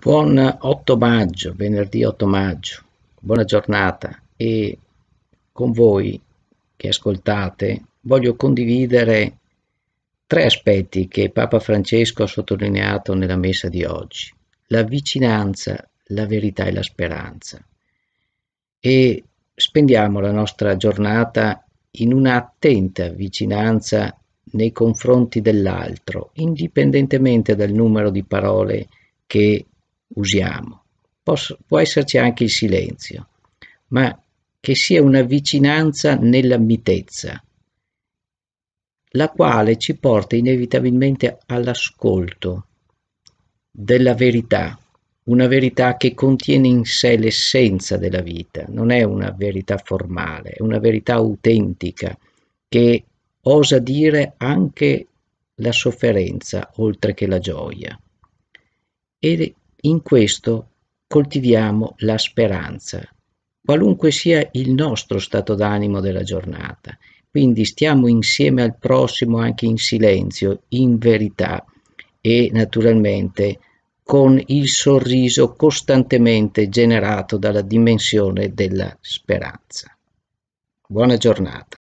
Buon 8 maggio, venerdì 8 maggio, buona giornata e con voi che ascoltate voglio condividere tre aspetti che Papa Francesco ha sottolineato nella messa di oggi, la vicinanza, la verità e la speranza. E spendiamo la nostra giornata in un'attenta vicinanza nei confronti dell'altro, indipendentemente dal numero di parole che usiamo. può esserci anche il silenzio, ma che sia una vicinanza nella mitezza, la quale ci porta inevitabilmente all'ascolto della verità, una verità che contiene in sé l'essenza della vita, non è una verità formale, è una verità autentica che osa dire anche la sofferenza oltre che la gioia. E in questo coltiviamo la speranza, qualunque sia il nostro stato d'animo della giornata. Quindi stiamo insieme al prossimo anche in silenzio, in verità e naturalmente con il sorriso costantemente generato dalla dimensione della speranza. Buona giornata.